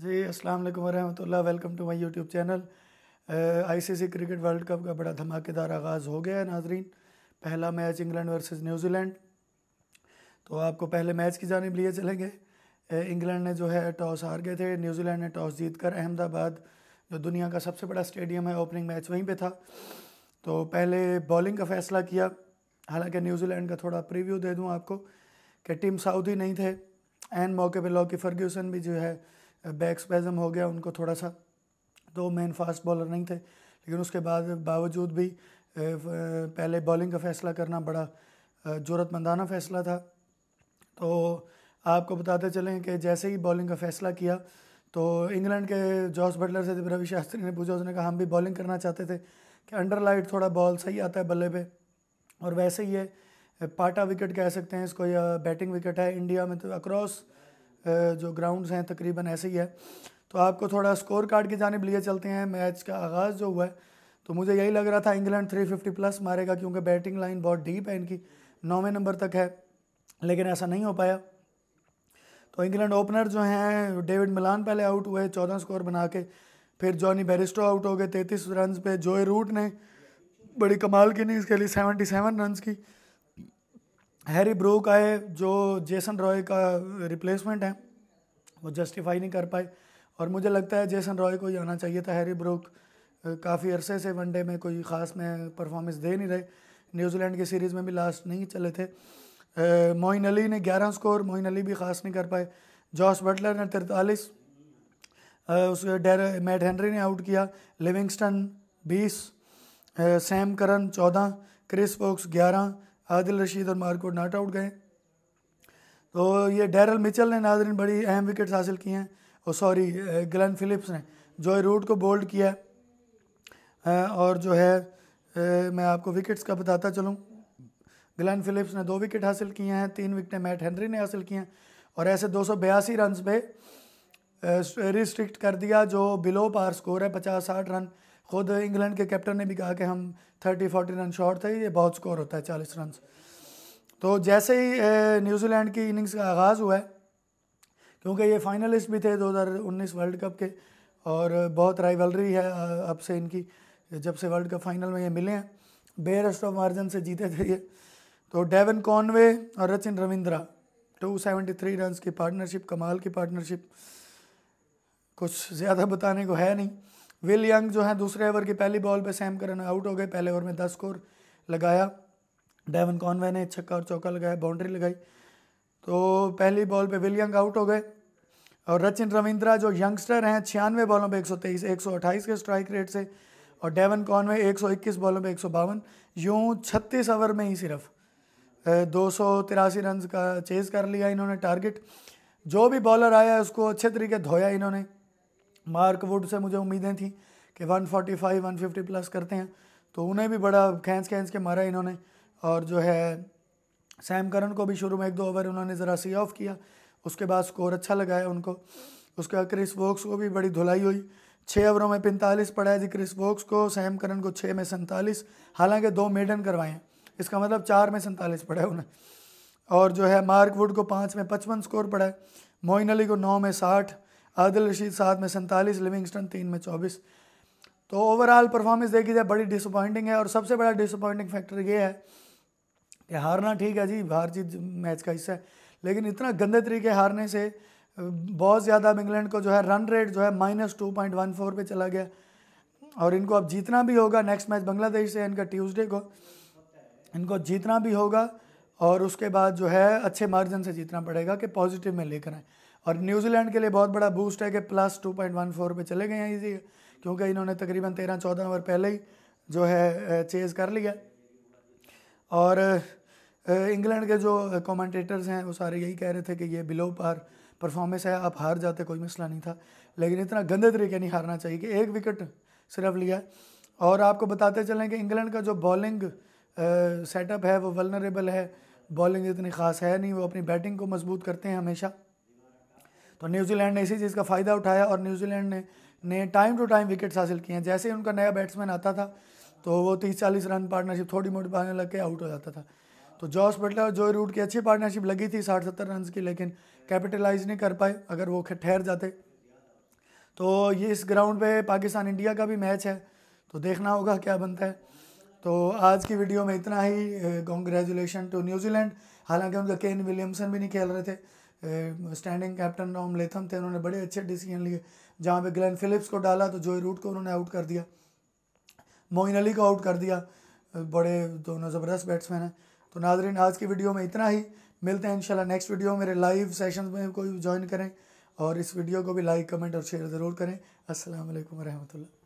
जी अस्सलाम वालेकुम वरहमतुल्लाह welcome to my YouTube channel ICC cricket world cup का बड़ा धमाकेदार आगाज़ हो गया है नाजरीन पहला मैच इंग्लैंड वर्सेस न्यूजीलैंड तो आपको पहले मैच की जानब लिए चलेंगे इंग्लैंड ने जो है टॉस हार गए थे न्यूजीलैंड ने टॉस जीत कर अहमदाबाद जो दुनिया का सबसे बड़ा स्टेडियम है ओपनिंग मैच वहीं पर था तो पहले बॉलिंग का फ़ैसला किया हालांकि न्यूजीलैंड का थोड़ा प्रीव्यू दे दूँ आपको कि टीम साउथ ही नहीं थे एन मौके पर लॉकी फर्ग्यूसन भी जो है बैक स्पैज़म हो गया उनको थोड़ा सा तो मैन फास्ट बॉलर नहीं थे लेकिन उसके बाद बावजूद भी पहले बॉलिंग का फैसला करना बड़ा ज़रूरतमंदाना फैसला था तो आपको बताते चलें कि जैसे ही बॉलिंग का फैसला किया तो इंग्लैंड के जॉस बटलर से जब रवि शास्त्री ने पूछा उसने कहा हम भी बॉलिंग करना चाहते थे कि अंडर लाइट थोड़ा बॉल सही आता है बल्ले पे और वैसे ही ये पाटा विकेट कह सकते हैं इसको या बैटिंग विकेट है इंडिया में तो अक्रॉस जो ग्राउंड्स हैं तकरीबन ऐसे ही है तो आपको थोड़ा स्कोर कार्ड की जानब लिए चलते हैं मैच का आगाज़ जो हुआ है तो मुझे यही लग रहा था इंग्लैंड 350 प्लस मारेगा क्योंकि बैटिंग लाइन बहुत डीप है इनकी नौवें नंबर तक है लेकिन ऐसा नहीं हो पाया तो इंग्लैंड ओपनर जो हैं डेविड मिलान पहले आउट हुए चौदह स्कोर बना के फिर जॉनी बेरिस्टो आउट हो गए तैंतीस रन पे जोए रूट ने बड़ी कमाल की नहीं इसके लिए सेवेंटी सेवन रन की हैरी ब्रोक आए जो जेसन रॉय का रिप्लेसमेंट है वो जस्टिफाई नहीं कर पाए और मुझे लगता है जेसन रॉय को ही आना चाहिए था हैरी ब्रोक काफ़ी अरसे से वनडे में कोई ख़ास में परफॉर्मेंस दे नहीं रहे न्यूजीलैंड की सीरीज़ में भी लास्ट नहीं चले थे मोइन अली ने 11 स्कोर मोइन अली भी ख़ास नहीं कर पाए जॉस बटलर ने तिरतालीस उस डेर मैट हेनरी ने आउट किया लिविंगस्टन बीस सैम करन चौदह क्रिस वोक्स ग्यारह आदिल रशीद और मार्को नॉट आउट गए तो ये डैरल मिचल ने नाजरन बड़ी अहम विकेट्स हासिल किए हैं और सॉरी ग्लन फिलिप्स ने जॉय रूट को बोल्ड किया और जो है मैं आपको विकेट्स का बताता चलूँ ग्लन फिलिप्स ने दो विकेट हासिल किए हैं तीन विकेटें मैट हेनरी ने हासिल किए हैं और ऐसे दो सौ बयासी रन पे रिस्ट्रिक्ट कर दिया जो बिलो पार स्कोर है पचास साठ रन खुद इंग्लैंड के कैप्टन ने भी कहा कि हम थर्टी फोर्टी रन शॉर्ट थे ये बहुत स्कोर होता है चालीस रन तो जैसे ही न्यूजीलैंड की इनिंग्स का आगाज़ हुआ है क्योंकि ये फाइनलिस्ट भी थे 2019 वर्ल्ड कप के और बहुत राइवलरी है अब से इनकी जब से वर्ल्ड कप फाइनल में ये मिले हैं बेयरस्ट ऑफ मार्जिन से जीते थे ये तो डेवन कॉनवे और रचिन रविंद्रा 273 रन की पार्टनरशिप कमाल की पार्टनरशिप कुछ ज़्यादा बताने को है नहीं विल यंग जो है दूसरे ओवर की पहली बॉल पे सैम करन आउट हो गए पहले ओवर में दस स्कोर लगाया डेवन कॉनवे ने छक्का और चौका लगाया बाउंड्री लगाई तो पहली बॉल पे विल यंग आउट हो गए और रचिन रविंद्रा जो यंगस्टर हैं छियानवे बॉलों पे 123 128 के स्ट्राइक रेट से और डेवन कॉनवे 121 बॉलों पे एक सौ बावन यूँ छत्तीस ओवर में ही सिर्फ दो सौ तिरासी रन का चेज कर लिया इन्होंने टारगेट जो भी बॉलर आया उसको अच्छे तरीके धोया इन्होंने मार्क वुड से मुझे उम्मीदें थी कि 145 150 प्लस करते हैं तो उन्हें भी बड़ा खैंस खैंस के मारा इन्होंने और जो है सैम करन को भी शुरू में एक दो ओवर उन्होंने ज़रा सी ऑफ किया उसके बाद स्कोर अच्छा लगाया उनको उसके बाद क्रिस वोक्स को भी बड़ी धुलाई हुई छः ओवरों में पैंतालीस पड़ा जी क्रिस वोक्स को सैम करन को छः में सैंतालीस हालांकि दो मेडन करवाए इसका मतलब चार में सैंतालीस पड़ा है उन्हें और जो है मार्क वुड को पाँच में पचपन स्कोर पड़ा है मोइन अली को नौ में साठ आदिल रशीद सात में सैंतालीस लिविंगस्टन तीन में चौबीस तो ओवरऑल परफॉर्मेंस देखी जाए बड़ी डिसअपॉइंटिंग है और सबसे बड़ा डिसअपॉइंटिंग फैक्टर ये है कि हारना ठीक है जी हार जीत मैच का हिस्सा है लेकिन इतना गंदे तरीके हारने से बहुत ज़्यादा अब इंग्लैंड को जो है रन रेट जो है minus two point one four पर चला गया और इनको अब जीतना भी होगा नेक्स्ट मैच बांग्लादेश से इनका ट्यूसडे को इनको जीतना भी होगा और उसके बाद जो है अच्छे मार्जिन से जीतना पड़ेगा कि पॉजिटिव में लेकर आए और न्यूजीलैंड के लिए बहुत बड़ा बूस्ट है कि plus two point one four पर चले गए हैं इसी क्योंकि इन्होंने तकरीबन तेरह चौदह ओवर पहले ही जो है चेज़ कर लिया और इंग्लैंड के जो कमेंटेटर्स हैं वो सारे यही कह रहे थे कि ये बिलो पार परफॉर्मेंस है आप हार जाते कोई मसला नहीं था लेकिन इतना गंदे तरीके नहीं हारना चाहिए कि एक विकेट सिर्फ लिया और आपको बताते चलें कि इंग्लैंड का जो बॉलिंग सेटअप है वो वलनरेबल है बॉलिंग इतनी ख़ास है नहीं वो अपनी बैटिंग को मजबूत करते हैं हमेशा तो न्यूजीलैंड ने इसी चीज़ का फ़ायदा उठाया और न्यूजीलैंड ने ने टाइम टू टाइम विकेट्स हासिल किए हैं जैसे ही उनका नया बैट्समैन आता था तो वो तीस चालीस रन पार्टनरशिप थोड़ी मोटी बनाने लग के आउट हो जाता था तो जॉस बटलर और जो रूट की अच्छी पार्टनरशिप लगी थी साठ सत्तर रन की लेकिन कैपिटलाइज नहीं कर पाए अगर वो ठहर जाते तो ये इस ग्राउंड पे पाकिस्तान इंडिया का भी मैच है तो देखना होगा क्या बनता है तो आज की वीडियो में इतना ही कॉन्ग्रेचुलेशन टू न्यूजीलैंड हालांकि उनका केन विलियमसन भी नहीं खेल रहे थे स्टैंडिंग कैप्टन नॉम लेथम थे उन्होंने बड़े अच्छे डिसीजन लिए जहाँ पे ग्लेन फिलिप्स को डाला तो जोई रूट को उन्होंने आउट कर दिया मोइन अली को आउट कर दिया बड़े दोनों तो ज़बरदस्त बैट्समैन हैं तो नाजरीन आज की वीडियो में इतना ही मिलते हैं इंशाल्लाह नेक्स्ट वीडियो मेरे लाइव सेशन में कोई ज्वाइन करें और इस वीडियो को भी लाइक कमेंट और शेयर ज़रूर करें असल वरहमल